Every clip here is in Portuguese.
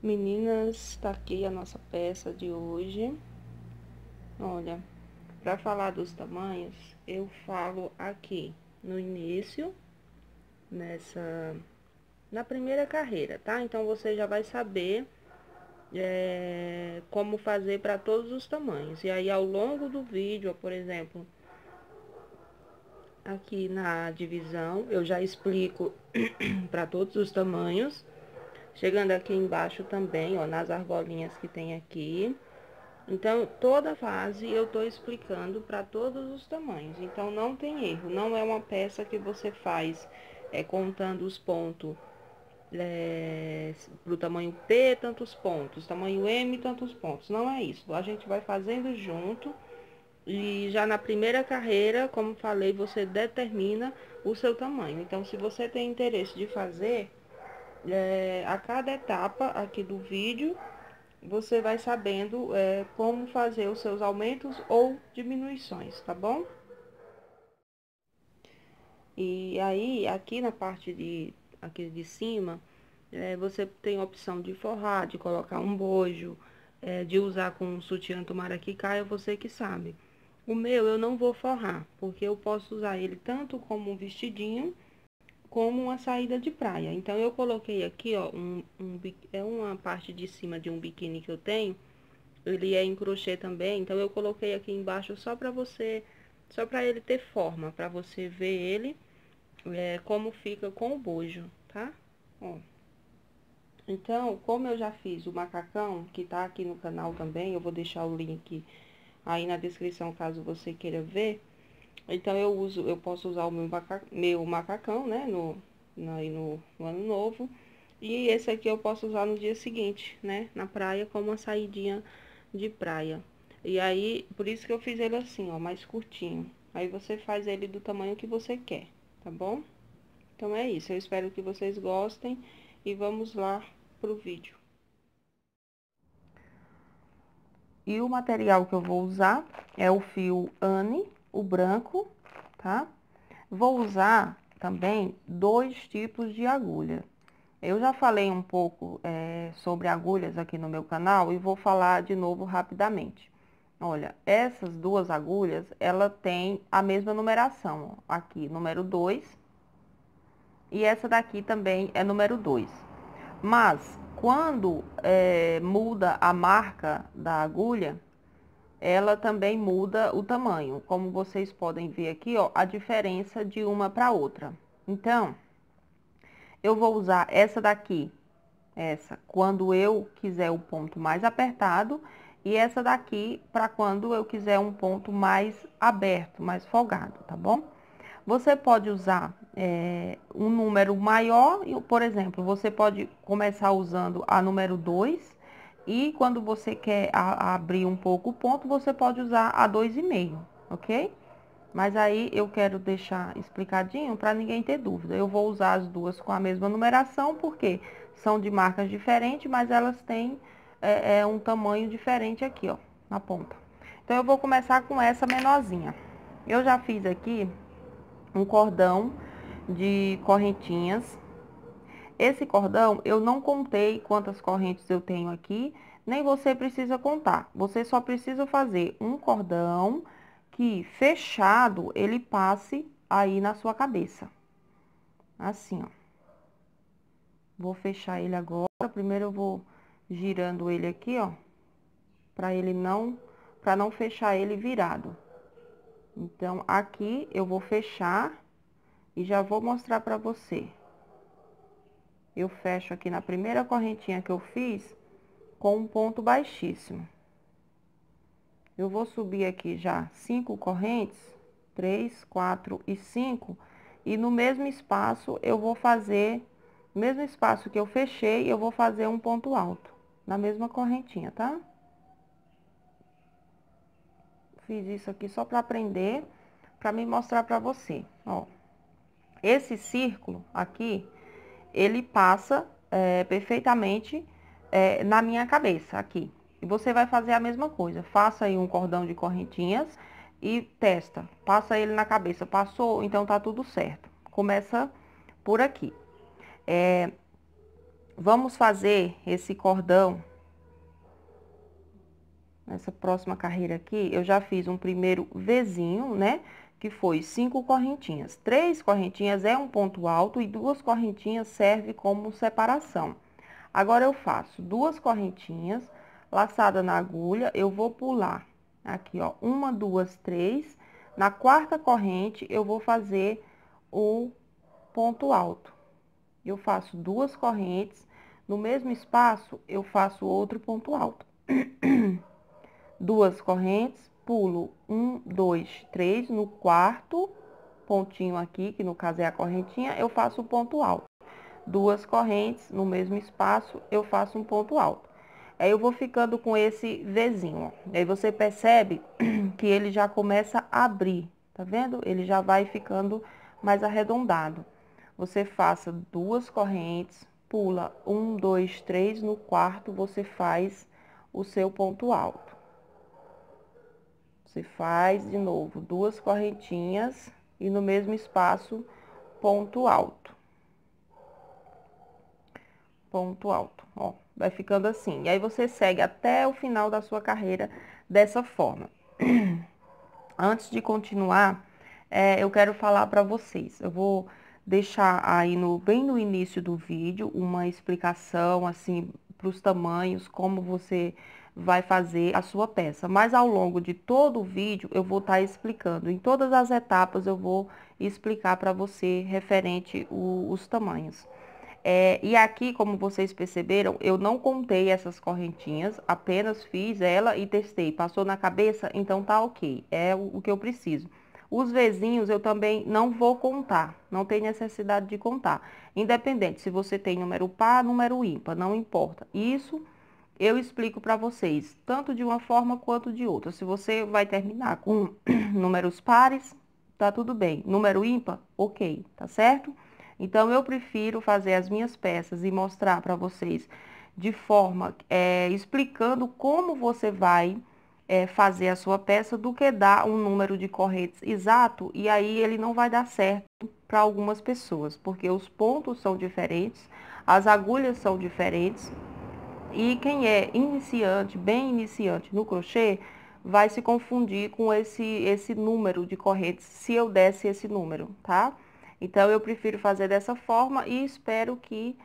Meninas, tá aqui a nossa peça de hoje. Olha, para falar dos tamanhos, eu falo aqui no início, nessa, na primeira carreira, tá? Então, você já vai saber é, como fazer para todos os tamanhos. E aí, ao longo do vídeo, por exemplo, aqui na divisão, eu já explico para todos os tamanhos Chegando aqui embaixo também, ó, nas argolinhas que tem aqui. Então, toda fase eu tô explicando para todos os tamanhos. Então, não tem erro, não é uma peça que você faz é, contando os pontos é, pro tamanho P, tantos pontos, tamanho M, tantos pontos. Não é isso, a gente vai fazendo junto. E já na primeira carreira, como falei, você determina o seu tamanho. Então, se você tem interesse de fazer é, a cada etapa aqui do vídeo, você vai sabendo é, como fazer os seus aumentos ou diminuições, tá bom? E aí, aqui na parte de, aqui de cima, é, você tem a opção de forrar, de colocar um bojo, é, de usar com um sutiã tomara que caia, você que sabe. O meu eu não vou forrar, porque eu posso usar ele tanto como um vestidinho como uma saída de praia. Então, eu coloquei aqui, ó, um, um, é uma parte de cima de um biquíni que eu tenho, ele é em crochê também, então eu coloquei aqui embaixo só pra você, só pra ele ter forma, pra você ver ele, é, como fica com o bojo, tá? Ó. Então, como eu já fiz o macacão, que tá aqui no canal também, eu vou deixar o link aí na descrição, caso você queira ver, então eu uso, eu posso usar o meu, maca, meu macacão, né, no, no, no, no ano novo. E esse aqui eu posso usar no dia seguinte, né, na praia, como uma saidinha de praia. E aí, por isso que eu fiz ele assim, ó, mais curtinho. Aí você faz ele do tamanho que você quer, tá bom? Então é isso, eu espero que vocês gostem e vamos lá pro vídeo. E o material que eu vou usar é o fio Anne o branco, tá? Vou usar também dois tipos de agulha. Eu já falei um pouco é, sobre agulhas aqui no meu canal e vou falar de novo rapidamente. Olha, essas duas agulhas, ela tem a mesma numeração, ó, aqui, número 2, e essa daqui também é número 2. Mas, quando é, muda a marca da agulha, ela também muda o tamanho, como vocês podem ver aqui, ó, a diferença de uma para outra. Então, eu vou usar essa daqui, essa, quando eu quiser o ponto mais apertado, e essa daqui para quando eu quiser um ponto mais aberto, mais folgado, tá bom? Você pode usar é, um número maior, por exemplo, você pode começar usando a número 2, e quando você quer a, abrir um pouco o ponto, você pode usar a 2,5, ok? Mas aí eu quero deixar explicadinho para ninguém ter dúvida. Eu vou usar as duas com a mesma numeração, porque são de marcas diferentes, mas elas têm é, é, um tamanho diferente aqui, ó, na ponta. Então, eu vou começar com essa menorzinha. Eu já fiz aqui um cordão de correntinhas esse cordão, eu não contei quantas correntes eu tenho aqui, nem você precisa contar. Você só precisa fazer um cordão que fechado, ele passe aí na sua cabeça. Assim, ó. Vou fechar ele agora. Primeiro eu vou girando ele aqui, ó. Pra ele não... Pra não fechar ele virado. Então, aqui eu vou fechar e já vou mostrar pra você eu fecho aqui na primeira correntinha que eu fiz com um ponto baixíssimo. Eu vou subir aqui já cinco correntes, três, quatro e cinco, e no mesmo espaço eu vou fazer, mesmo espaço que eu fechei, eu vou fazer um ponto alto, na mesma correntinha, tá? Fiz isso aqui só para aprender, para me mostrar para você, ó. Esse círculo aqui, ele passa é, perfeitamente é, na minha cabeça aqui. E você vai fazer a mesma coisa. Faça aí um cordão de correntinhas e testa. Passa ele na cabeça. Passou, então tá tudo certo. Começa por aqui. É, vamos fazer esse cordão nessa próxima carreira aqui. Eu já fiz um primeiro Vzinho, né? que foi cinco correntinhas. Três correntinhas é um ponto alto e duas correntinhas serve como separação. Agora, eu faço duas correntinhas, laçada na agulha, eu vou pular aqui, ó, uma, duas, três. Na quarta corrente, eu vou fazer o ponto alto. Eu faço duas correntes, no mesmo espaço, eu faço outro ponto alto. duas correntes, pulo um, dois, três, no quarto pontinho aqui, que no caso é a correntinha, eu faço o ponto alto. Duas correntes no mesmo espaço, eu faço um ponto alto. Aí eu vou ficando com esse Vzinho, ó. Aí você percebe que ele já começa a abrir, tá vendo? Ele já vai ficando mais arredondado. Você faça duas correntes, pula um, dois, três, no quarto você faz o seu ponto alto. Você faz de novo duas correntinhas e no mesmo espaço ponto alto. Ponto alto, ó, vai ficando assim. E aí você segue até o final da sua carreira dessa forma. Antes de continuar, é, eu quero falar para vocês. Eu vou deixar aí no bem no início do vídeo uma explicação assim para os tamanhos, como você vai fazer a sua peça. Mas ao longo de todo o vídeo eu vou estar tá explicando. Em todas as etapas eu vou explicar para você referente o, os tamanhos. É, e aqui, como vocês perceberam, eu não contei essas correntinhas, apenas fiz ela e testei. Passou na cabeça? Então tá ok, é o, o que eu preciso. Os vizinhos eu também não vou contar, não tem necessidade de contar. Independente se você tem número par, número ímpar, não importa. Isso eu explico para vocês, tanto de uma forma quanto de outra. Se você vai terminar com números pares, tá tudo bem. Número ímpar, ok, tá certo? Então, eu prefiro fazer as minhas peças e mostrar para vocês de forma, é, explicando como você vai é, fazer a sua peça do que dar um número de correntes exato e aí ele não vai dar certo para algumas pessoas, porque os pontos são diferentes, as agulhas são diferentes, e quem é iniciante, bem iniciante no crochê, vai se confundir com esse, esse número de correntes, se eu desse esse número, tá? Então, eu prefiro fazer dessa forma e espero que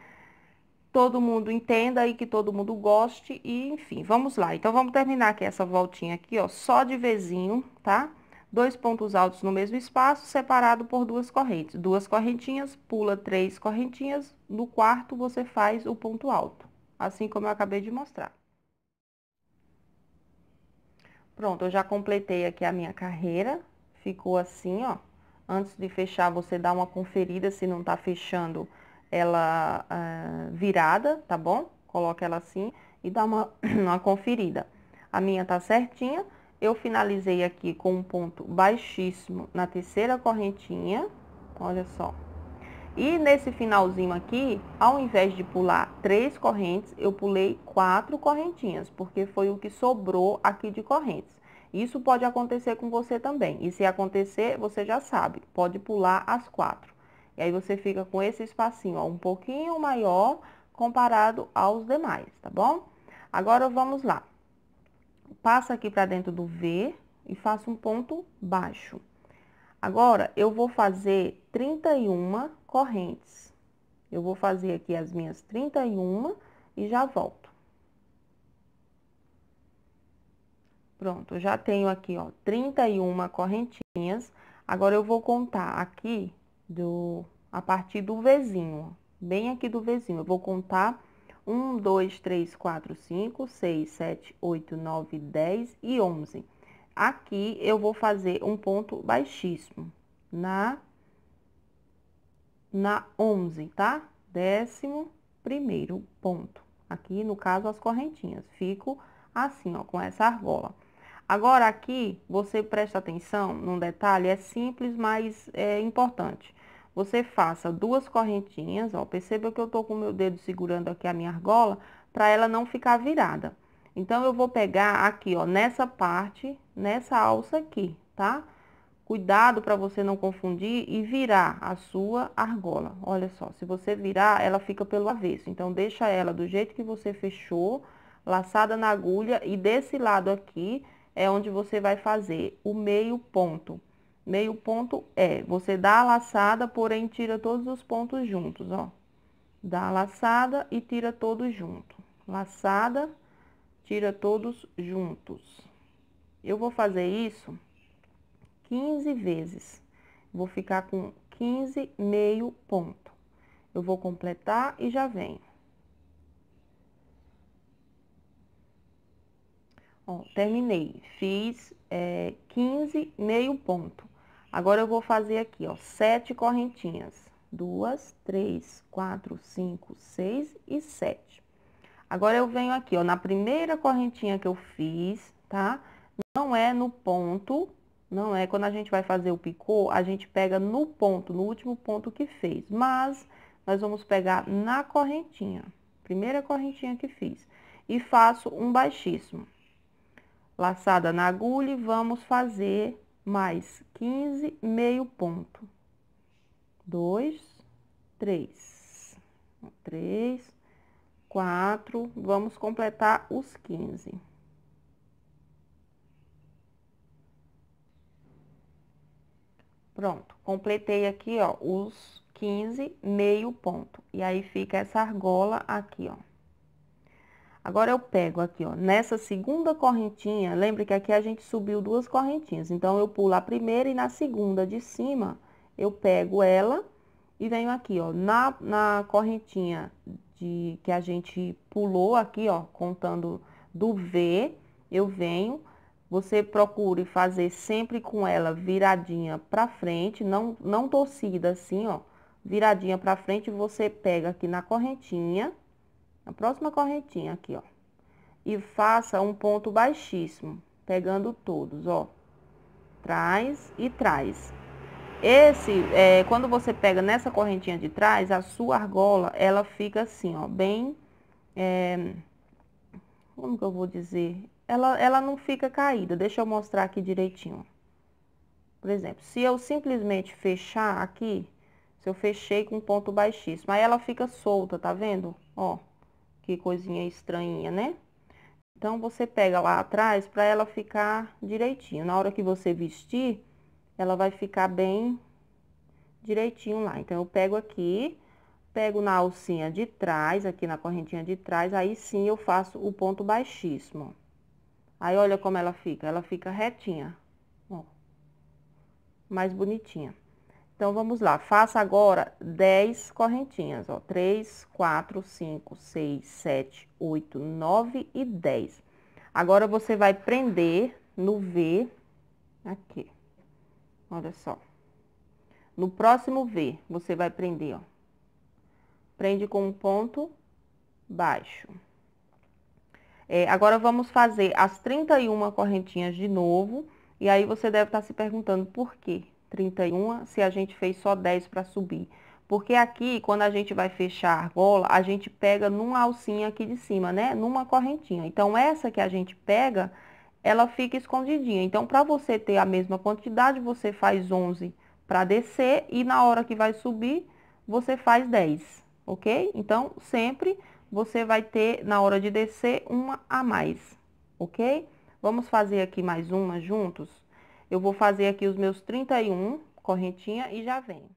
todo mundo entenda e que todo mundo goste e, enfim, vamos lá. Então, vamos terminar aqui essa voltinha aqui, ó, só de vezinho, tá? Dois pontos altos no mesmo espaço, separado por duas correntes. Duas correntinhas, pula três correntinhas, no quarto você faz o ponto alto assim como eu acabei de mostrar. Pronto, eu já completei aqui a minha carreira, ficou assim, ó. Antes de fechar, você dá uma conferida se não tá fechando ela eh, virada, tá bom? Coloca ela assim e dá uma, uma conferida. A minha tá certinha, eu finalizei aqui com um ponto baixíssimo na terceira correntinha, olha só. E nesse finalzinho aqui, ao invés de pular três correntes, eu pulei quatro correntinhas, porque foi o que sobrou aqui de correntes. Isso pode acontecer com você também. E se acontecer, você já sabe, pode pular as quatro. E aí você fica com esse espacinho, ó, um pouquinho maior comparado aos demais, tá bom? Agora vamos lá. Passa aqui para dentro do V e faça um ponto baixo. Agora, eu vou fazer 31 correntes. Eu vou fazer aqui as minhas 31 e já volto. Pronto, já tenho aqui, ó, 31 correntinhas. Agora, eu vou contar aqui do, a partir do vizinho, bem aqui do Vzinho. Eu vou contar 1, 2, 3, 4, 5, 6, 7, 8, 9, 10 e 11. Aqui eu vou fazer um ponto baixíssimo na na 11, tá? Décimo primeiro ponto. Aqui, no caso, as correntinhas. Fico assim, ó, com essa argola. Agora, aqui, você presta atenção num detalhe, é simples, mas é importante. Você faça duas correntinhas, ó, perceba que eu tô com o meu dedo segurando aqui a minha argola, para ela não ficar virada. Então, eu vou pegar aqui, ó, nessa parte, nessa alça aqui, tá? Cuidado para você não confundir e virar a sua argola. Olha só, se você virar, ela fica pelo avesso. Então, deixa ela do jeito que você fechou, laçada na agulha. E desse lado aqui é onde você vai fazer o meio ponto. Meio ponto é, você dá a laçada, porém tira todos os pontos juntos, ó. Dá a laçada e tira todos juntos. Laçada, tira todos juntos. Eu vou fazer isso 15 vezes. Vou ficar com 15 meio ponto. Eu vou completar e já venho. Ó, terminei, fiz é, 15 meio ponto. Agora, eu vou fazer aqui, ó, sete correntinhas. Duas, três, quatro, cinco, seis e sete. Agora, eu venho aqui, ó, na primeira correntinha que eu fiz, tá? Não é no ponto, não é. Quando a gente vai fazer o picô, a gente pega no ponto, no último ponto que fez. Mas, nós vamos pegar na correntinha, primeira correntinha que fiz. E faço um baixíssimo. Laçada na agulha e vamos fazer mais 15, meio ponto. 2, 3. 3, quatro, vamos completar os quinze. Pronto, completei aqui, ó, os 15, meio ponto. E aí, fica essa argola aqui, ó. Agora, eu pego aqui, ó, nessa segunda correntinha, lembra que aqui a gente subiu duas correntinhas. Então, eu pulo a primeira e na segunda de cima, eu pego ela e venho aqui, ó, na, na correntinha de que a gente pulou aqui, ó, contando do V, eu venho, você procure fazer sempre com ela viradinha para frente, não, não torcida assim, ó, viradinha para frente, você pega aqui na correntinha, na próxima correntinha aqui, ó, e faça um ponto baixíssimo, pegando todos, ó, traz e traz. Esse, é, quando você pega nessa correntinha de trás, a sua argola, ela fica assim, ó, bem... É, como que eu vou dizer? Ela, ela não fica caída, deixa eu mostrar aqui direitinho. Por exemplo, se eu simplesmente fechar aqui, se eu fechei com ponto baixíssimo, aí ela fica solta, tá vendo? Ó, que coisinha estranha, né? Então, você pega lá atrás para ela ficar direitinho. Na hora que você vestir ela vai ficar bem direitinho lá. Então, eu pego aqui, pego na alcinha de trás, aqui na correntinha de trás, aí sim eu faço o ponto baixíssimo. Aí, olha como ela fica, ela fica retinha, ó, mais bonitinha. Então, vamos lá, faça agora 10 correntinhas, ó, 3, 4, 5, 6, 7, 8, 9 e 10. Agora, você vai prender no V aqui. Olha só. No próximo V, você vai prender, ó. Prende com um ponto baixo. É, agora, vamos fazer as 31 correntinhas de novo. E aí, você deve estar tá se perguntando por que 31, se a gente fez só 10 para subir. Porque aqui, quando a gente vai fechar a argola, a gente pega numa alcinha aqui de cima, né? Numa correntinha. Então, essa que a gente pega ela fica escondidinha. Então, para você ter a mesma quantidade, você faz 11 para descer e na hora que vai subir, você faz 10, ok? Então, sempre você vai ter, na hora de descer, uma a mais, ok? Vamos fazer aqui mais uma juntos? Eu vou fazer aqui os meus 31 correntinha e já venho.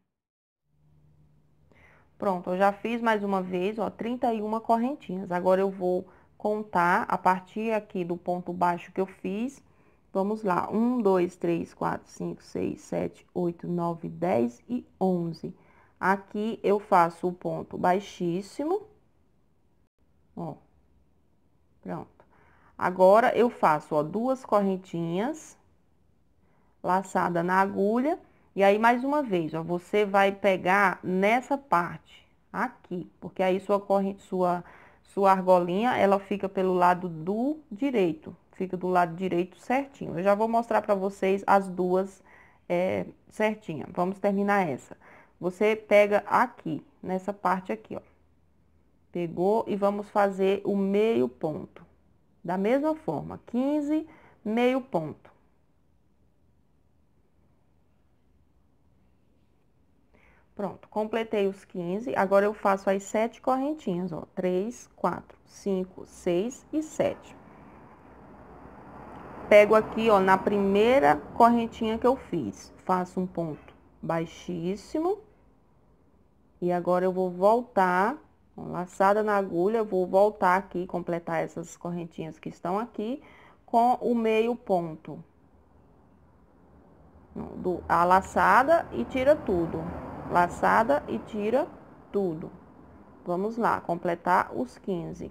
Pronto, eu já fiz mais uma vez, ó, 31 correntinhas. Agora, eu vou contar a partir aqui do ponto baixo que eu fiz. Vamos lá, 1, 2, 3, 4, 5, 6, 7, 8, 9, 10 e 11. Aqui eu faço o ponto baixíssimo, ó, pronto. Agora, eu faço, ó, duas correntinhas laçada na agulha, e aí, mais uma vez, ó, você vai pegar nessa parte aqui, porque aí sua corrente, sua sua argolinha, ela fica pelo lado do direito, fica do lado direito certinho. Eu já vou mostrar para vocês as duas é, certinha. Vamos terminar essa. Você pega aqui, nessa parte aqui, ó. Pegou e vamos fazer o meio ponto. Da mesma forma, 15, meio ponto. Pronto, completei os 15. Agora, eu faço as sete correntinhas, ó. Três, quatro, cinco, seis e sete. Pego aqui, ó, na primeira correntinha que eu fiz. Faço um ponto baixíssimo. E agora, eu vou voltar, laçada na agulha, eu vou voltar aqui, completar essas correntinhas que estão aqui com o meio ponto. Do, a laçada e tira tudo laçada e tira tudo. Vamos lá, completar os 15.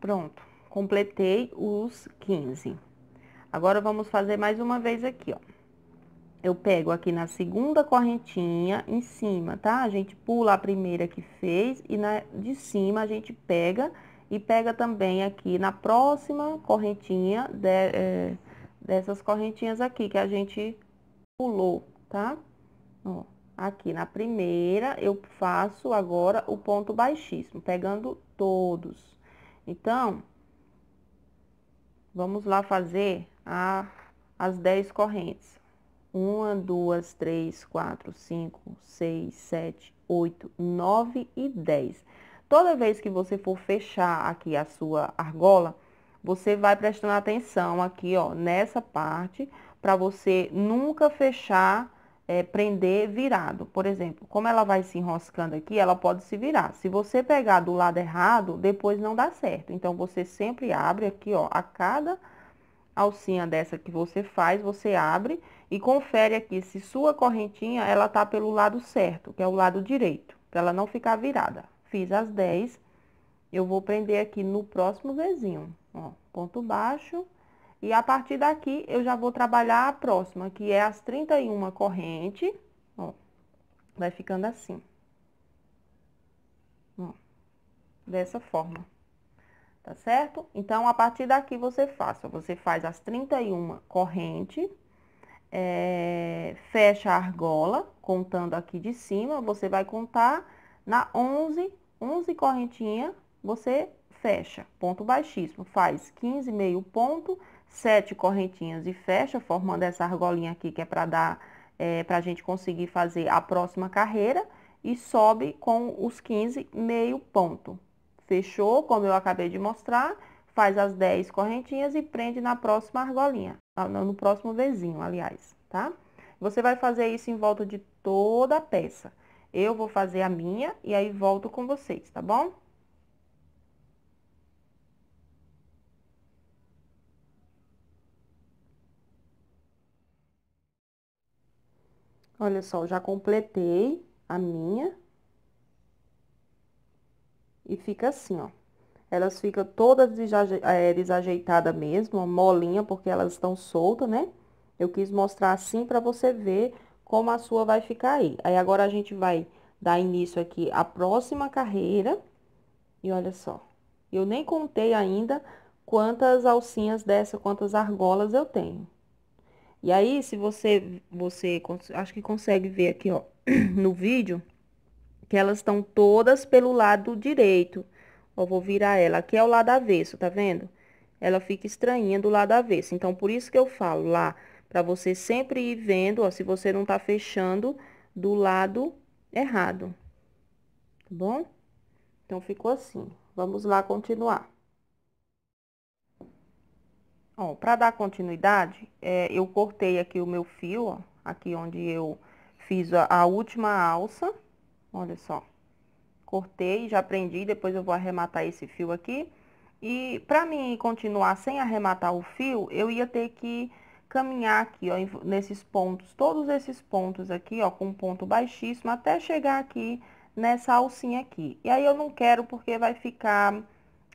Pronto, completei os 15. Agora, vamos fazer mais uma vez aqui, ó. Eu pego aqui na segunda correntinha em cima, tá? A gente pula a primeira que fez e na de cima a gente pega e pega também aqui na próxima correntinha de, é, dessas correntinhas aqui que a gente pulou, tá? Ó, aqui na primeira, eu faço agora o ponto baixíssimo, pegando todos. Então, vamos lá fazer a, as 10 correntes. 1, 2, 3, 4, 5, 6, 7, 8, 9 e 10. Toda vez que você for fechar aqui a sua argola, você vai prestando atenção aqui, ó, nessa parte, para você nunca fechar, é, prender virado. Por exemplo, como ela vai se enroscando aqui, ela pode se virar. Se você pegar do lado errado, depois não dá certo. Então, você sempre abre aqui, ó, a cada alcinha dessa que você faz, você abre e confere aqui se sua correntinha, ela tá pelo lado certo, que é o lado direito, para ela não ficar virada. Fiz as 10, eu vou prender aqui no próximo vizinho, ó, ponto baixo. E a partir daqui, eu já vou trabalhar a próxima, que é as 31 corrente, ó, vai ficando assim. Ó, dessa forma, tá certo? Então, a partir daqui você faça, você faz as 31 corrente, é, fecha a argola, contando aqui de cima, você vai contar na 11, 11 correntinha você fecha, ponto baixíssimo, faz 15 meio ponto, sete correntinhas e fecha, formando essa argolinha aqui que é para dar, é, para a gente conseguir fazer a próxima carreira e sobe com os 15 meio ponto. Fechou, como eu acabei de mostrar, faz as 10 correntinhas e prende na próxima argolinha, ah, no próximo vizinho, aliás, tá? Você vai fazer isso em volta de toda a peça. Eu vou fazer a minha e aí volto com vocês, tá bom? Olha só, já completei a minha. E fica assim, ó. Elas ficam todas é, desajeitadas mesmo, molinha, porque elas estão soltas, né? Eu quis mostrar assim pra você ver como a sua vai ficar aí. Aí, agora, a gente vai dar início aqui à próxima carreira. E olha só, eu nem contei ainda quantas alcinhas dessa, quantas argolas eu tenho. E aí, se você, você acho que consegue ver aqui, ó, no vídeo, que elas estão todas pelo lado direito. Ó, vou virar ela. Aqui é o lado avesso, tá vendo? Ela fica estranha do lado avesso. Então, por isso que eu falo lá, para você sempre ir vendo, ó, se você não tá fechando do lado errado. Tá bom? Então, ficou assim. Vamos lá continuar. Bom, para dar continuidade, é, eu cortei aqui o meu fio, ó, aqui onde eu fiz a, a última alça, olha só. Cortei, já prendi, depois eu vou arrematar esse fio aqui. E para mim continuar sem arrematar o fio, eu ia ter que caminhar aqui, ó, nesses pontos, todos esses pontos aqui, ó, com um ponto baixíssimo, até chegar aqui nessa alcinha aqui. E aí eu não quero porque vai ficar,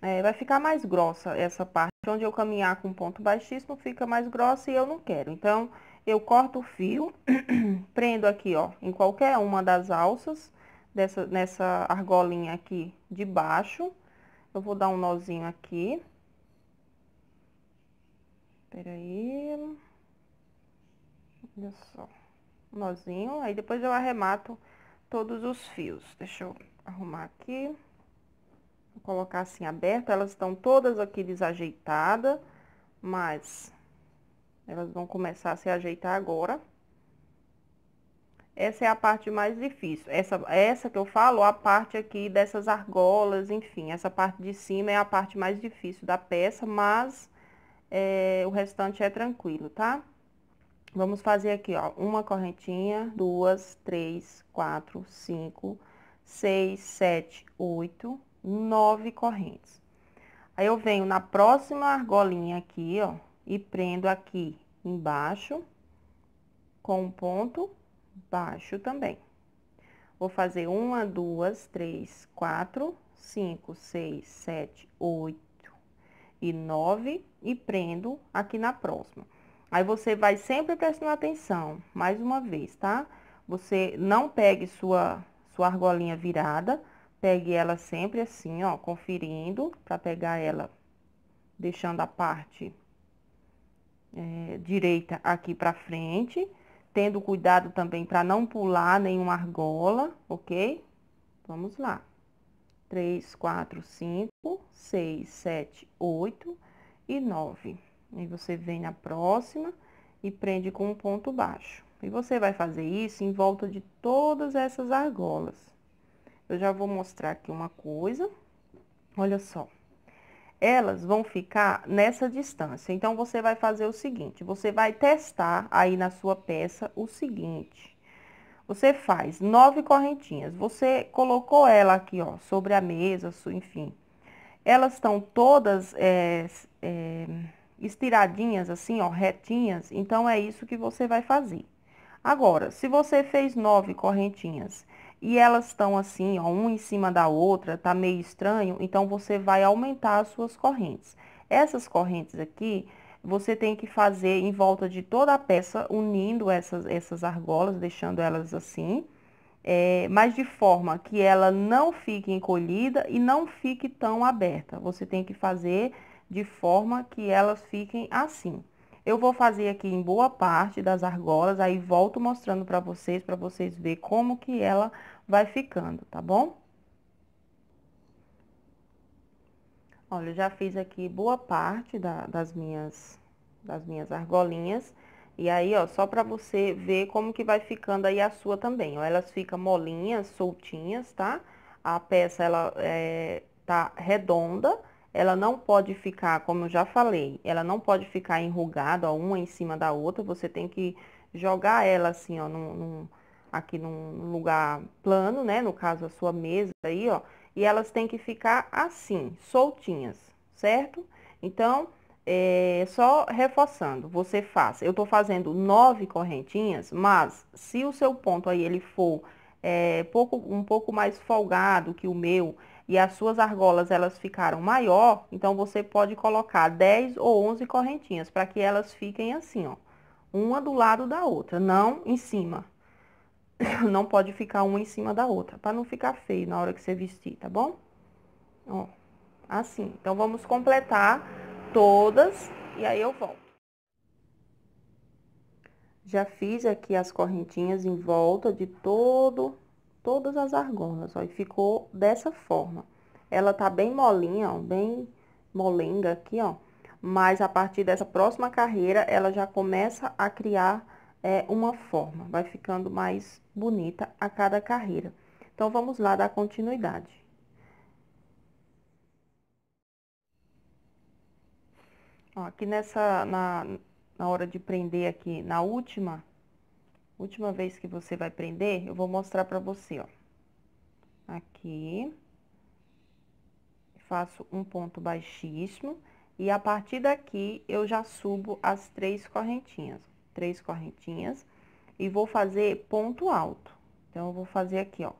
é, vai ficar mais grossa essa parte onde eu caminhar com ponto baixíssimo, fica mais grossa e eu não quero. Então, eu corto o fio, prendo aqui, ó, em qualquer uma das alças, dessa, nessa argolinha aqui de baixo. Eu vou dar um nozinho aqui. Peraí. Olha só. Um nozinho, aí depois eu arremato todos os fios. Deixa eu arrumar aqui colocar assim aberto, elas estão todas aqui desajeitadas, mas elas vão começar a se ajeitar agora. Essa é a parte mais difícil. Essa, essa que eu falo, a parte aqui dessas argolas, enfim, essa parte de cima é a parte mais difícil da peça, mas é, o restante é tranquilo, tá? Vamos fazer aqui, ó, uma correntinha, duas, três, quatro, cinco, seis, sete, oito, nove correntes. Aí, eu venho na próxima argolinha aqui, ó, e prendo aqui embaixo com um ponto baixo também. Vou fazer uma, duas, três, quatro, cinco, seis, sete, oito e nove e prendo aqui na próxima. Aí, você vai sempre prestando atenção, mais uma vez, tá? Você não pegue sua, sua argolinha virada, Pegue ela sempre assim, ó, conferindo, pra pegar ela, deixando a parte é, direita aqui pra frente. Tendo cuidado também pra não pular nenhuma argola, ok? Vamos lá. 3, 4, 5, 6, 7, 8 e 9. Aí, você vem na próxima e prende com um ponto baixo. E você vai fazer isso em volta de todas essas argolas. Eu já vou mostrar aqui uma coisa. Olha só. Elas vão ficar nessa distância. Então, você vai fazer o seguinte, você vai testar aí na sua peça o seguinte. Você faz nove correntinhas. Você colocou ela aqui, ó, sobre a mesa, enfim. Elas estão todas é, é, estiradinhas assim, ó, retinhas. Então, é isso que você vai fazer. Agora, se você fez nove correntinhas e elas estão assim, ó, uma em cima da outra, tá meio estranho, então você vai aumentar as suas correntes. Essas correntes aqui, você tem que fazer em volta de toda a peça, unindo essas, essas argolas, deixando elas assim, é, mas de forma que ela não fique encolhida e não fique tão aberta. Você tem que fazer de forma que elas fiquem assim. Eu vou fazer aqui em boa parte das argolas, aí volto mostrando para vocês, para vocês verem como que ela vai ficando, tá bom? Olha, eu já fiz aqui boa parte da, das, minhas, das minhas argolinhas. E aí, ó, só pra você ver como que vai ficando aí a sua também, ó. Elas ficam molinhas, soltinhas, tá? A peça, ela é, tá redonda ela não pode ficar, como eu já falei, ela não pode ficar enrugada, ó, uma em cima da outra, você tem que jogar ela assim, ó, num, num, aqui num lugar plano, né, no caso a sua mesa aí, ó, e elas têm que ficar assim, soltinhas, certo? Então, é, só reforçando, você faz, eu tô fazendo nove correntinhas, mas se o seu ponto aí ele for é, pouco, um pouco mais folgado que o meu, e as suas argolas elas ficaram maior, então você pode colocar 10 ou 11 correntinhas para que elas fiquem assim, ó, uma do lado da outra, não em cima. Não pode ficar uma em cima da outra, para não ficar feio na hora que você vestir, tá bom? Ó, assim. Então, vamos completar todas e aí eu volto. Já fiz aqui as correntinhas em volta de todo todas as argolas, ó, e ficou dessa forma. Ela tá bem molinha, ó, bem molenga aqui, ó, mas a partir dessa próxima carreira, ela já começa a criar é, uma forma, vai ficando mais bonita a cada carreira. Então, vamos lá dar continuidade. Ó, aqui nessa, na, na hora de prender aqui na última, Última vez que você vai prender, eu vou mostrar pra você, ó. Aqui. Faço um ponto baixíssimo. E a partir daqui, eu já subo as três correntinhas. Três correntinhas. E vou fazer ponto alto. Então, eu vou fazer aqui, ó.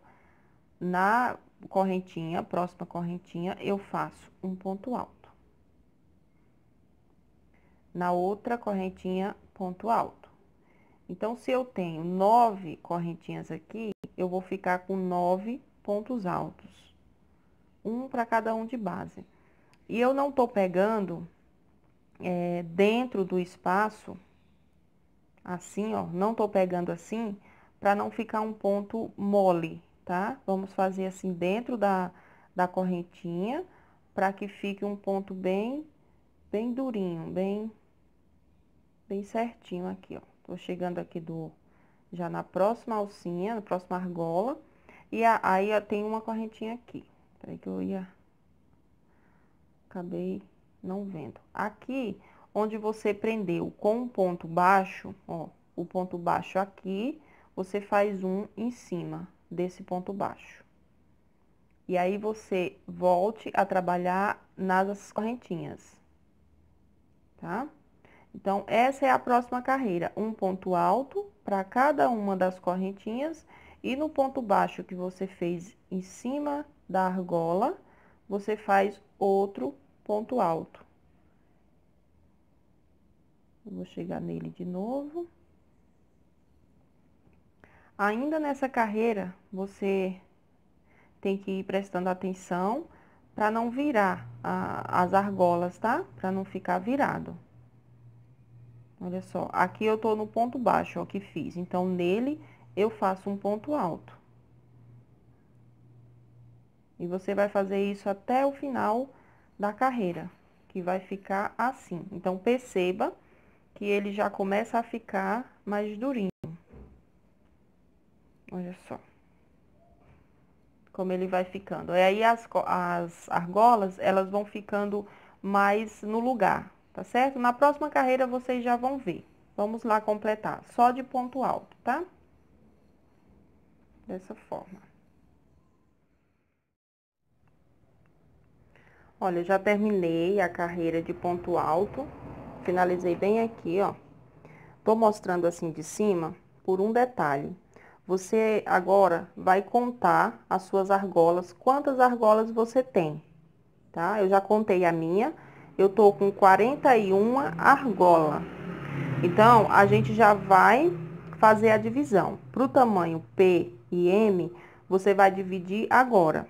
Na correntinha, próxima correntinha, eu faço um ponto alto. Na outra correntinha, ponto alto. Então, se eu tenho nove correntinhas aqui, eu vou ficar com nove pontos altos. Um para cada um de base. E eu não tô pegando é, dentro do espaço, assim, ó, não tô pegando assim, para não ficar um ponto mole, tá? Vamos fazer assim dentro da, da correntinha, para que fique um ponto bem, bem durinho, bem, bem certinho aqui, ó. Tô chegando aqui do, já na próxima alcinha, na próxima argola. E a, aí, ó, tem uma correntinha aqui. Peraí que eu ia... Acabei não vendo. Aqui, onde você prendeu com um ponto baixo, ó, o ponto baixo aqui, você faz um em cima desse ponto baixo. E aí, você volte a trabalhar nas correntinhas, tá? Tá? Então, essa é a próxima carreira, um ponto alto para cada uma das correntinhas e no ponto baixo que você fez em cima da argola, você faz outro ponto alto. Vou chegar nele de novo. Ainda nessa carreira, você tem que ir prestando atenção para não virar a, as argolas, tá? Para não ficar virado. Olha só, aqui eu tô no ponto baixo, ó, que fiz. Então, nele, eu faço um ponto alto. E você vai fazer isso até o final da carreira, que vai ficar assim. Então, perceba que ele já começa a ficar mais durinho. Olha só. Como ele vai ficando. E aí, as, as argolas, elas vão ficando mais no lugar, tá certo? Na próxima carreira, vocês já vão ver. Vamos lá completar, só de ponto alto, tá? Dessa forma. Olha, já terminei a carreira de ponto alto, finalizei bem aqui, ó. Tô mostrando assim de cima por um detalhe. Você agora vai contar as suas argolas, quantas argolas você tem, tá? Eu já contei a minha, eu tô com 41 argola. Então, a gente já vai fazer a divisão. Para o tamanho P e M, você vai dividir agora.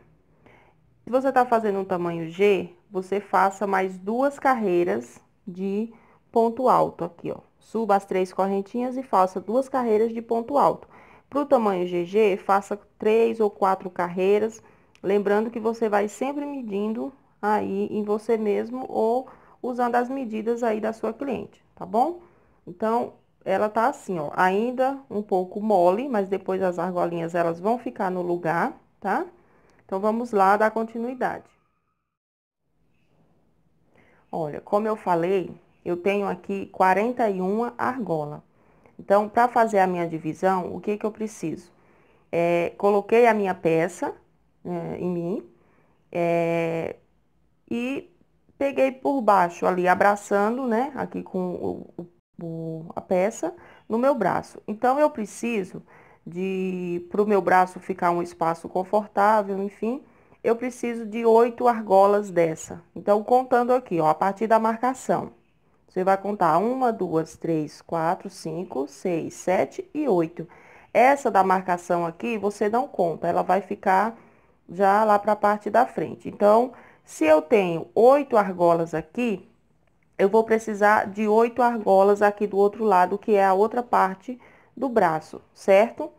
Se você está fazendo um tamanho G, você faça mais duas carreiras de ponto alto aqui, ó. Suba as três correntinhas e faça duas carreiras de ponto alto. Para o tamanho GG, faça três ou quatro carreiras, lembrando que você vai sempre medindo aí em você mesmo ou usando as medidas aí da sua cliente, tá bom? Então, ela tá assim, ó, ainda um pouco mole, mas depois as argolinhas elas vão ficar no lugar, tá? Então, vamos lá dar continuidade. Olha, como eu falei, eu tenho aqui 41 argola. Então, para fazer a minha divisão, o que que eu preciso? É, coloquei a minha peça né, em mim, é, e peguei por baixo ali, abraçando, né, aqui com o, o, a peça no meu braço. Então, eu preciso de, para o meu braço ficar um espaço confortável, enfim, eu preciso de oito argolas dessa. Então, contando aqui, ó, a partir da marcação. Você vai contar uma, duas, três, quatro, cinco, seis, sete e oito. Essa da marcação aqui, você não conta, ela vai ficar já lá para a parte da frente. Então, se eu tenho oito argolas aqui, eu vou precisar de oito argolas aqui do outro lado, que é a outra parte do braço, certo?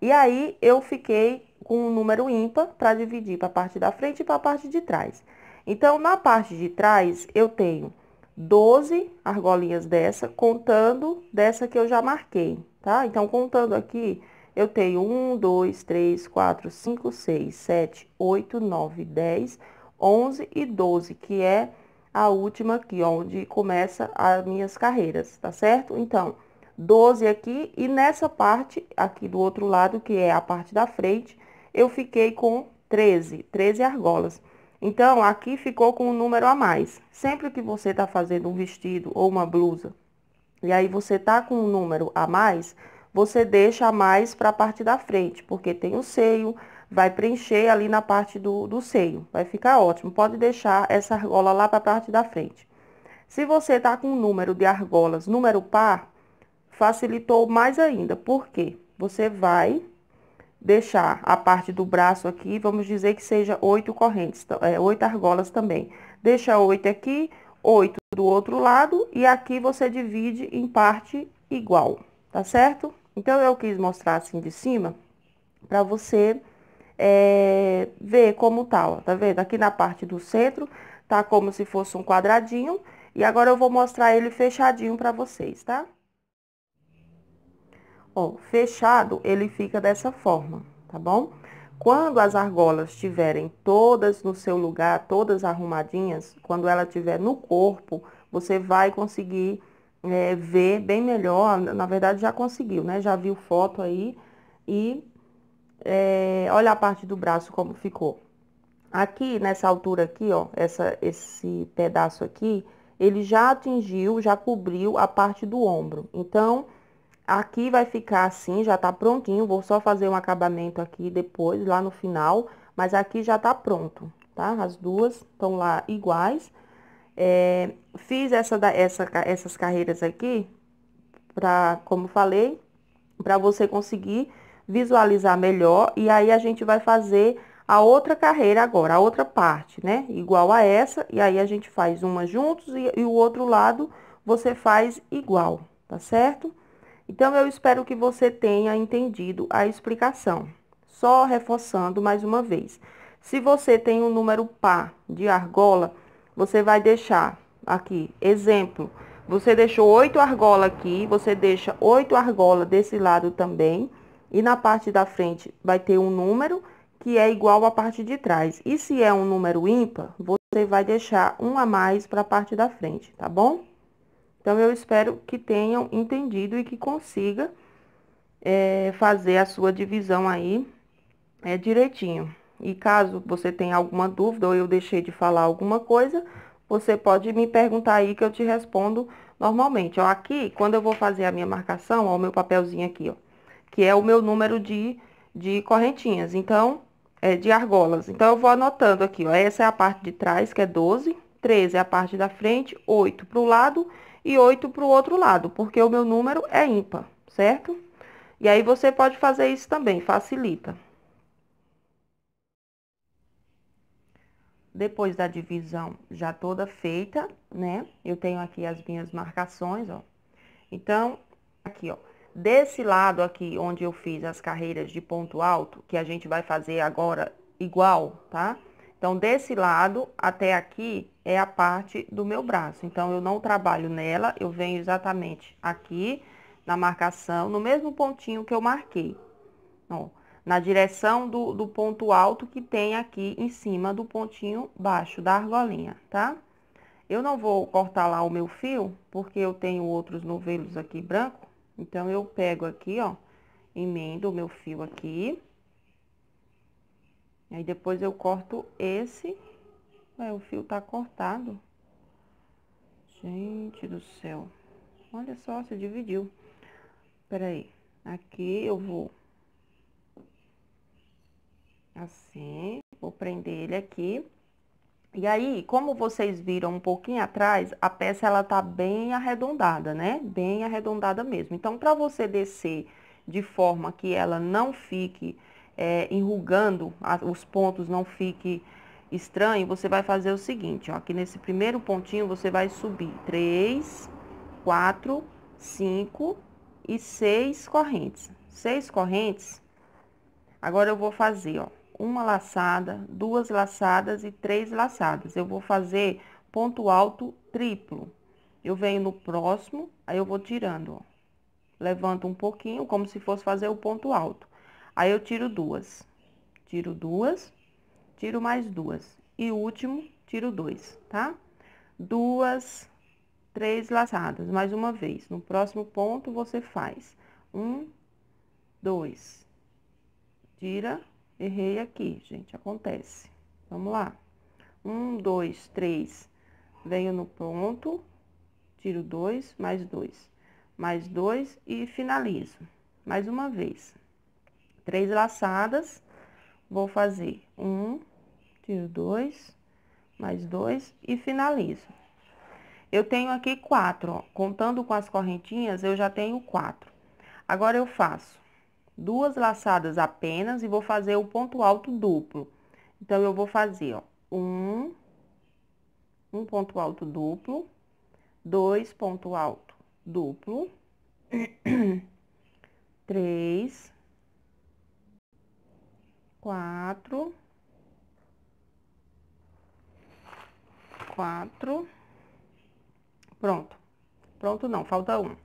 E aí, eu fiquei com um número ímpar para dividir para a parte da frente e para a parte de trás. Então, na parte de trás, eu tenho 12 argolinhas dessa, contando dessa que eu já marquei, tá? Então, contando aqui, eu tenho 1, 2, 3, 4, 5, 6, 7, 8, 9, 10, 11 e 12, que é a última aqui, onde começa as minhas carreiras, tá certo? Então, 12 aqui e nessa parte aqui do outro lado, que é a parte da frente, eu fiquei com 13, 13 argolas. Então, aqui ficou com um número a mais. Sempre que você tá fazendo um vestido ou uma blusa, e aí você tá com um número a mais, você deixa a mais para a parte da frente, porque tem o seio, vai preencher ali na parte do, do seio. Vai ficar ótimo. Pode deixar essa argola lá para a parte da frente. Se você tá com um número de argolas, número par, facilitou mais ainda. Por quê? Você vai deixar a parte do braço aqui, vamos dizer que seja oito correntes, é, oito argolas também. Deixa oito aqui, oito do outro lado e aqui você divide em parte igual, tá certo? Então, eu quis mostrar assim de cima para você é, ver como tal, tá, tá vendo? Aqui na parte do centro, tá como se fosse um quadradinho, e agora eu vou mostrar ele fechadinho pra vocês, tá? Ó, fechado, ele fica dessa forma, tá bom? Quando as argolas estiverem todas no seu lugar, todas arrumadinhas, quando ela estiver no corpo, você vai conseguir é, ver bem melhor, na verdade já conseguiu, né? Já viu foto aí e é, olha a parte do braço como ficou. Aqui, nessa altura aqui, ó, essa, esse pedaço aqui, ele já atingiu, já cobriu a parte do ombro. Então, aqui vai ficar assim, já tá prontinho. Vou só fazer um acabamento aqui depois, lá no final. Mas aqui já tá pronto, tá? As duas estão lá iguais. É, fiz essa, essa, essas carreiras aqui, pra, como falei, pra você conseguir visualizar melhor e aí a gente vai fazer a outra carreira agora, a outra parte, né? Igual a essa, e aí a gente faz uma juntos e, e o outro lado você faz igual, tá certo? Então, eu espero que você tenha entendido a explicação. Só reforçando mais uma vez. Se você tem um número par de argola, você vai deixar aqui, exemplo, você deixou oito argola aqui, você deixa oito argola desse lado também, e na parte da frente vai ter um número que é igual à parte de trás. E se é um número ímpar, você vai deixar um a mais para a parte da frente, tá bom? Então, eu espero que tenham entendido e que consiga é, fazer a sua divisão aí é, direitinho. E caso você tenha alguma dúvida ou eu deixei de falar alguma coisa, você pode me perguntar aí que eu te respondo normalmente. Ó, aqui, quando eu vou fazer a minha marcação, ó, o meu papelzinho aqui, ó que é o meu número de, de correntinhas. Então, é, de argolas. Então, eu vou anotando aqui, ó. Essa é a parte de trás, que é 12. 13 é a parte da frente, 8 para o lado e 8 para o outro lado, porque o meu número é ímpar, certo? E aí, você pode fazer isso também, facilita. Depois da divisão já toda feita, né? Eu tenho aqui as minhas marcações, ó. Então, aqui, ó. Desse lado aqui, onde eu fiz as carreiras de ponto alto, que a gente vai fazer agora igual, tá? Então, desse lado até aqui é a parte do meu braço. Então, eu não trabalho nela, eu venho exatamente aqui na marcação, no mesmo pontinho que eu marquei. Ó, na direção do, do ponto alto que tem aqui em cima do pontinho baixo da argolinha, tá? Eu não vou cortar lá o meu fio, porque eu tenho outros novelos aqui branco então, eu pego aqui, ó, emendo o meu fio aqui. Aí, depois eu corto esse. Ué, o fio tá cortado. Gente do céu. Olha só, se dividiu. Peraí. Aqui eu vou... Assim, vou prender ele aqui. E aí, como vocês viram um pouquinho atrás, a peça ela tá bem arredondada, né? Bem arredondada mesmo. Então, para você descer de forma que ela não fique é, enrugando, os pontos não fiquem estranho, você vai fazer o seguinte, ó, aqui nesse primeiro pontinho você vai subir 3, 4, 5 e 6 correntes. 6 correntes. Agora eu vou fazer, ó, uma laçada, duas laçadas e três laçadas. Eu vou fazer ponto alto triplo. Eu venho no próximo, aí eu vou tirando, ó. Levanto um pouquinho, como se fosse fazer o ponto alto. Aí eu tiro duas. Tiro duas, tiro mais duas. E último, tiro dois, tá? Duas, três laçadas, mais uma vez. No próximo ponto, você faz um, dois, tira, Errei aqui, gente, acontece. Vamos lá. Um, dois, três, venho no ponto, tiro dois, mais dois, mais dois e finalizo. Mais uma vez. Três laçadas, vou fazer um, tiro dois, mais dois e finalizo. Eu tenho aqui quatro, ó, contando com as correntinhas, eu já tenho quatro. Agora, eu faço duas laçadas apenas e vou fazer o ponto alto duplo. Então, eu vou fazer, ó, um, um ponto alto duplo, dois ponto alto duplo, três, quatro, quatro, pronto. Pronto não, falta um.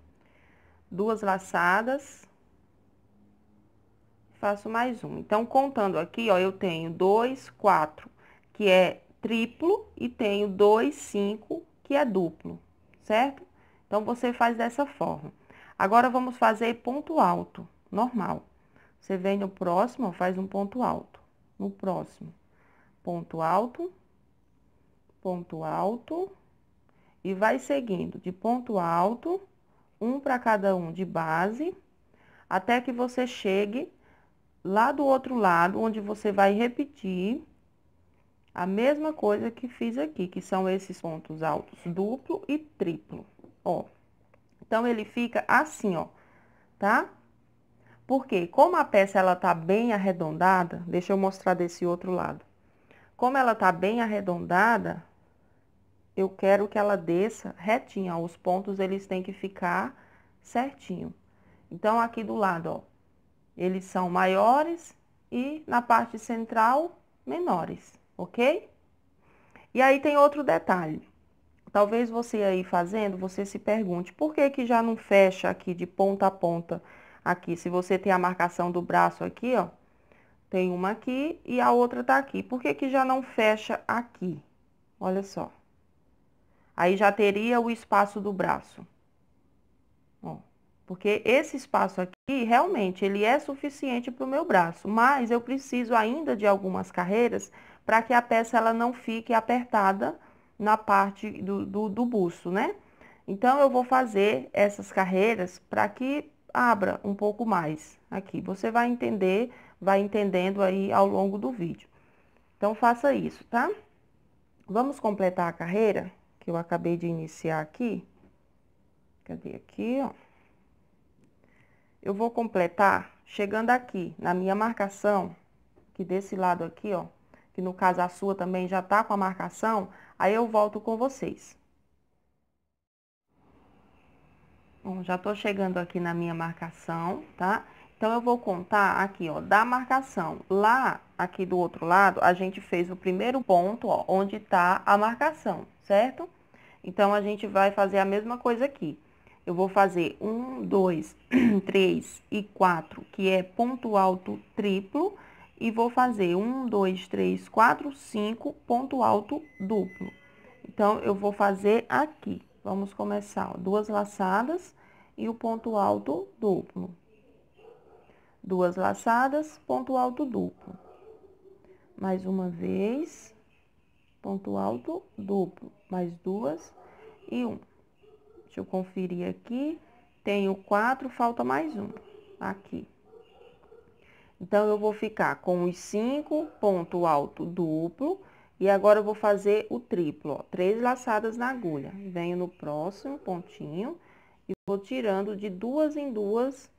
Duas laçadas, faço mais um. Então, contando aqui, ó, eu tenho 2, 4, que é triplo, e tenho 2, 5, que é duplo, certo? Então, você faz dessa forma. Agora, vamos fazer ponto alto, normal. Você vem no próximo, faz um ponto alto. No próximo, ponto alto, ponto alto, e vai seguindo de ponto alto, um para cada um de base, até que você chegue lá do outro lado, onde você vai repetir a mesma coisa que fiz aqui, que são esses pontos altos duplo e triplo, ó. Então, ele fica assim, ó, tá? Porque como a peça, ela tá bem arredondada, deixa eu mostrar desse outro lado. Como ela tá bem arredondada, eu quero que ela desça retinha, ó, os pontos, eles têm que ficar certinho. Então, aqui do lado, ó, eles são maiores e na parte central menores, ok? E aí tem outro detalhe. Talvez você aí fazendo, você se pergunte, por que que já não fecha aqui de ponta a ponta aqui? Se você tem a marcação do braço aqui, ó, tem uma aqui e a outra tá aqui. Por que que já não fecha aqui? Olha só. Aí já teria o espaço do braço. Ó. Porque esse espaço aqui, realmente, ele é suficiente para o meu braço, mas eu preciso ainda de algumas carreiras para que a peça ela não fique apertada na parte do, do, do né? Então, eu vou fazer essas carreiras para que abra um pouco mais aqui. Você vai entender, vai entendendo aí ao longo do vídeo. Então, faça isso, tá? Vamos completar a carreira que eu acabei de iniciar aqui. Cadê aqui, ó? eu vou completar chegando aqui na minha marcação, que desse lado aqui, ó, que no caso a sua também já tá com a marcação, aí eu volto com vocês. Bom, já tô chegando aqui na minha marcação, tá? Então, eu vou contar aqui, ó, da marcação. Lá, aqui do outro lado, a gente fez o primeiro ponto, ó, onde tá a marcação, certo? Então, a gente vai fazer a mesma coisa aqui eu vou fazer um, dois, três e quatro, que é ponto alto triplo, e vou fazer um, dois, três, quatro, cinco, ponto alto duplo. Então, eu vou fazer aqui. Vamos começar, ó, duas laçadas e o ponto alto duplo. Duas laçadas, ponto alto duplo. Mais uma vez, ponto alto duplo, mais duas e um. Deixa eu conferir aqui. Tenho quatro, falta mais um aqui. Então, eu vou ficar com os cinco, ponto alto duplo. E agora, eu vou fazer o triplo, ó. Três laçadas na agulha. Venho no próximo pontinho e vou tirando de duas em duas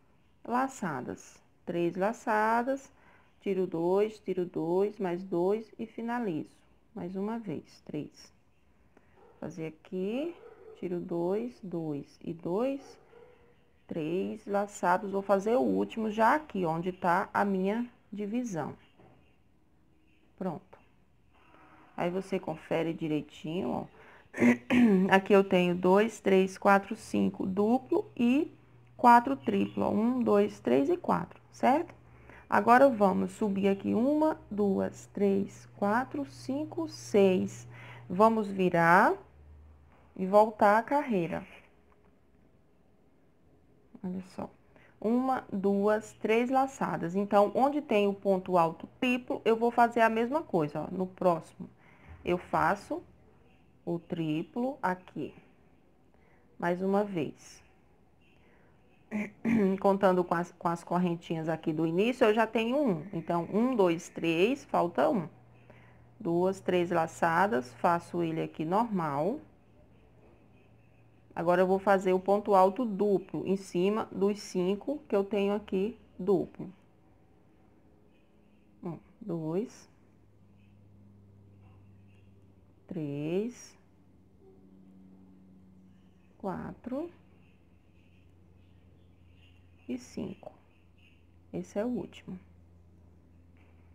laçadas. Três laçadas, tiro dois, tiro dois, mais dois e finalizo. Mais uma vez, três. Fazer aqui, tiro dois, dois e dois, três laçados, vou fazer o último já aqui, onde tá a minha divisão. Pronto. Aí, você confere direitinho, ó. Aqui eu tenho dois, três, quatro, cinco duplo e quatro triplo, Um, dois, três e quatro, certo? Agora, vamos subir aqui uma, duas, três, quatro, cinco, seis. Vamos virar e voltar a carreira. Olha só. Uma, duas, três laçadas. Então, onde tem o ponto alto triplo, eu vou fazer a mesma coisa, ó, no próximo. Eu faço o triplo aqui. Mais uma vez. Contando com as, com as correntinhas aqui do início, eu já tenho um. Então, um, dois, três, falta um. Duas, três laçadas, faço ele aqui normal. Agora, eu vou fazer o ponto alto duplo em cima dos cinco que eu tenho aqui duplo. Um, dois, três, quatro e cinco. Esse é o último.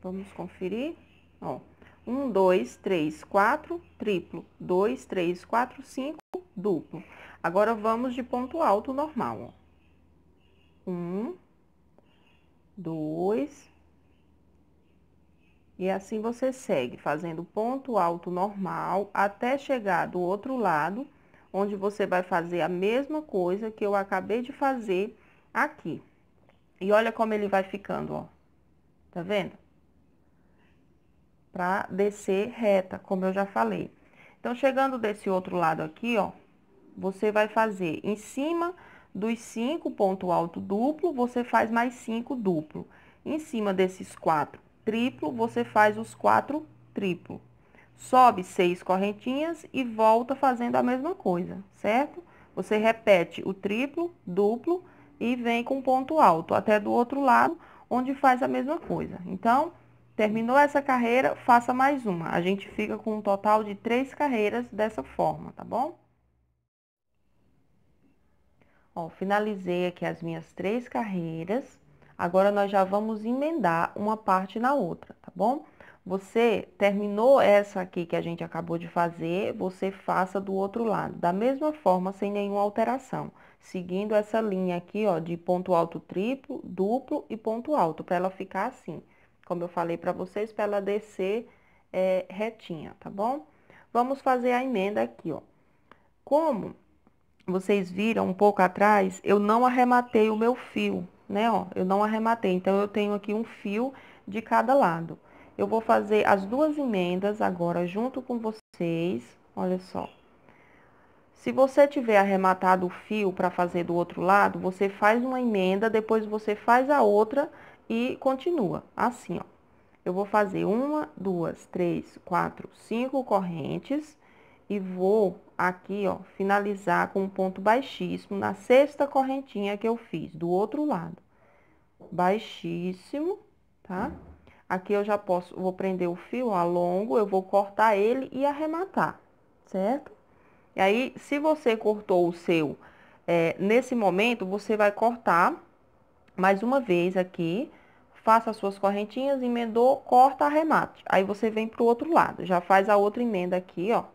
Vamos conferir, ó. Um, dois, três, quatro, triplo. Dois, três, quatro, cinco, duplo. Agora, vamos de ponto alto normal. Ó. Um, dois. E assim você segue fazendo ponto alto normal até chegar do outro lado, onde você vai fazer a mesma coisa que eu acabei de fazer aqui. E olha como ele vai ficando, ó. Tá vendo? Pra descer reta, como eu já falei. Então, chegando desse outro lado aqui, ó, você vai fazer em cima dos cinco ponto alto duplo, você faz mais cinco duplo. Em cima desses quatro triplo, você faz os quatro triplo. Sobe seis correntinhas e volta fazendo a mesma coisa, certo? Você repete o triplo, duplo e vem com ponto alto até do outro lado, onde faz a mesma coisa. Então, terminou essa carreira, faça mais uma. A gente fica com um total de três carreiras dessa forma, tá bom? Ó, finalizei aqui as minhas três carreiras. Agora, nós já vamos emendar uma parte na outra, tá bom? Você terminou essa aqui que a gente acabou de fazer, você faça do outro lado, da mesma forma, sem nenhuma alteração, seguindo essa linha aqui, ó, de ponto alto triplo, duplo e ponto alto, para ela ficar assim, como eu falei para vocês, para ela descer é, retinha, tá bom? Vamos fazer a emenda aqui, ó. Como vocês viram um pouco atrás, eu não arrematei o meu fio, né, ó, eu não arrematei, então eu tenho aqui um fio de cada lado. Eu vou fazer as duas emendas agora junto com vocês, olha só. Se você tiver arrematado o fio para fazer do outro lado, você faz uma emenda, depois você faz a outra e continua, assim, ó. Eu vou fazer uma, duas, três, quatro, cinco correntes e vou aqui, ó, finalizar com um ponto baixíssimo na sexta correntinha que eu fiz, do outro lado. Baixíssimo, tá? Aqui eu já posso, vou prender o fio, alongo, longo, eu vou cortar ele e arrematar, certo? E aí, se você cortou o seu, é, nesse momento, você vai cortar mais uma vez aqui, faça as suas correntinhas, emendou, corta, arremate. Aí, você vem pro outro lado, já faz a outra emenda aqui, ó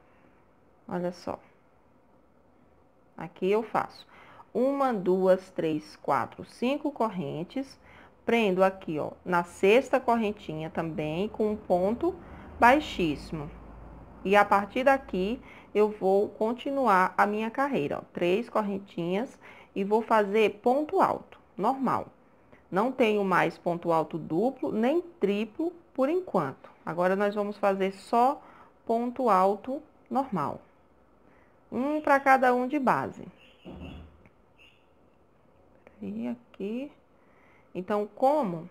Olha só. Aqui eu faço uma, duas, três, quatro, cinco correntes. Prendo aqui, ó, na sexta correntinha também, com um ponto baixíssimo. E a partir daqui, eu vou continuar a minha carreira, ó, três correntinhas e vou fazer ponto alto, normal. Não tenho mais ponto alto duplo, nem triplo por enquanto. Agora, nós vamos fazer só ponto alto normal. Um para cada um de base. E aqui. Então, como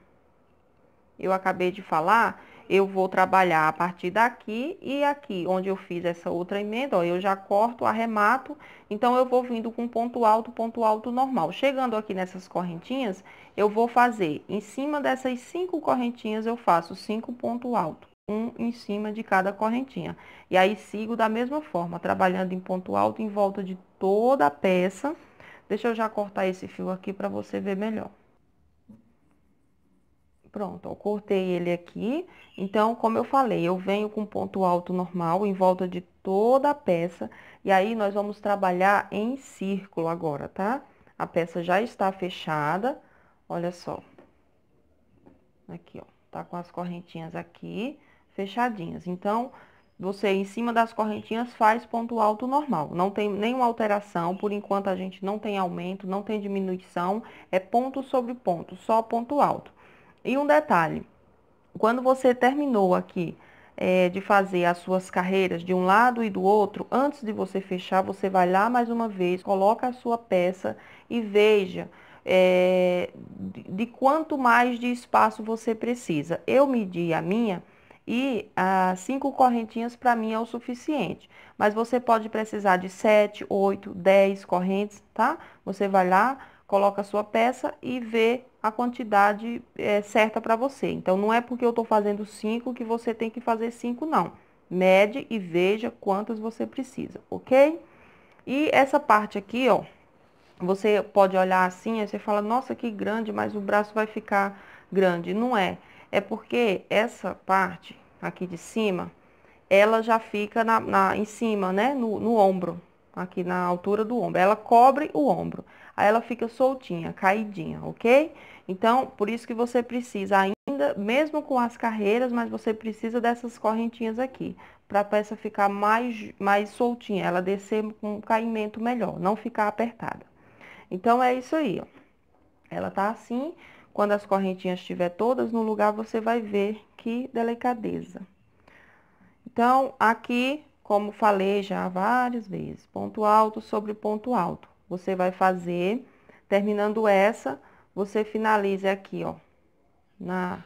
eu acabei de falar, eu vou trabalhar a partir daqui e aqui, onde eu fiz essa outra emenda, ó, eu já corto, arremato, então eu vou vindo com ponto alto, ponto alto normal. Chegando aqui nessas correntinhas, eu vou fazer, em cima dessas cinco correntinhas, eu faço cinco ponto alto um em cima de cada correntinha. E aí, sigo da mesma forma, trabalhando em ponto alto em volta de toda a peça. Deixa eu já cortar esse fio aqui para você ver melhor. Pronto, eu cortei ele aqui. Então, como eu falei, eu venho com ponto alto normal em volta de toda a peça. E aí, nós vamos trabalhar em círculo agora, tá? A peça já está fechada, olha só. Aqui, ó, tá com as correntinhas aqui fechadinhas. Então, você em cima das correntinhas faz ponto alto normal. Não tem nenhuma alteração, por enquanto a gente não tem aumento, não tem diminuição, é ponto sobre ponto, só ponto alto. E um detalhe, quando você terminou aqui é, de fazer as suas carreiras de um lado e do outro, antes de você fechar, você vai lá mais uma vez, coloca a sua peça e veja é, de, de quanto mais de espaço você precisa. Eu medi a minha e ah, cinco correntinhas para mim é o suficiente. Mas você pode precisar de sete, oito, dez correntes, tá? Você vai lá, coloca a sua peça e vê a quantidade é, certa para você. Então, não é porque eu estou fazendo cinco que você tem que fazer cinco, não. Mede e veja quantas você precisa, ok? E essa parte aqui, ó, você pode olhar assim, aí você fala, nossa, que grande, mas o braço vai ficar grande. Não é é porque essa parte aqui de cima, ela já fica na, na em cima, né? No, no ombro, aqui na altura do ombro. Ela cobre o ombro. Aí ela fica soltinha, caidinha, ok? Então, por isso que você precisa ainda, mesmo com as carreiras, mas você precisa dessas correntinhas aqui, para a peça ficar mais, mais soltinha, ela descer com um caimento melhor, não ficar apertada. Então, é isso aí, ó. Ela tá assim, quando as correntinhas estiver todas no lugar, você vai ver que delicadeza. Então, aqui, como falei já várias vezes, ponto alto sobre ponto alto. Você vai fazer, terminando essa, você finaliza aqui, ó, na,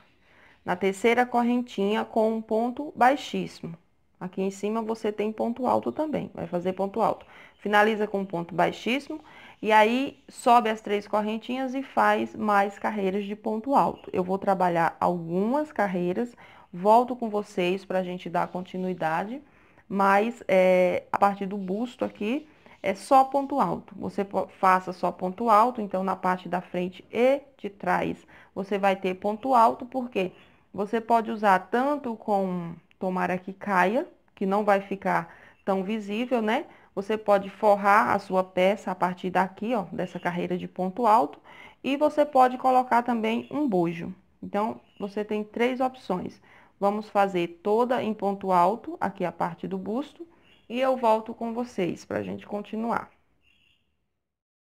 na terceira correntinha com um ponto baixíssimo. Aqui em cima você tem ponto alto também, vai fazer ponto alto. Finaliza com um ponto baixíssimo e aí sobe as três correntinhas e faz mais carreiras de ponto alto. Eu vou trabalhar algumas carreiras, volto com vocês para a gente dar continuidade, mas é, a partir do busto aqui é só ponto alto. Você faça só ponto alto, então na parte da frente e de trás você vai ter ponto alto, porque você pode usar tanto com tomara que caia, que não vai ficar tão visível, né? Você pode forrar a sua peça a partir daqui, ó, dessa carreira de ponto alto. E você pode colocar também um bojo. Então, você tem três opções. Vamos fazer toda em ponto alto, aqui a parte do busto. E eu volto com vocês para a gente continuar.